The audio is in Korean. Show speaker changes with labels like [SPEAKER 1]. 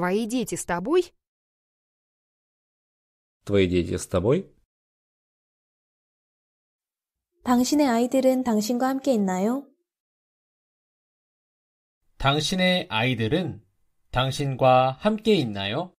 [SPEAKER 1] Твои дети с тобой?
[SPEAKER 2] Твои дети с тобой?
[SPEAKER 1] 당신의 아이들은 당신과 함께 있나요?
[SPEAKER 3] 당신의 아이들은 당신과 함께 있나요?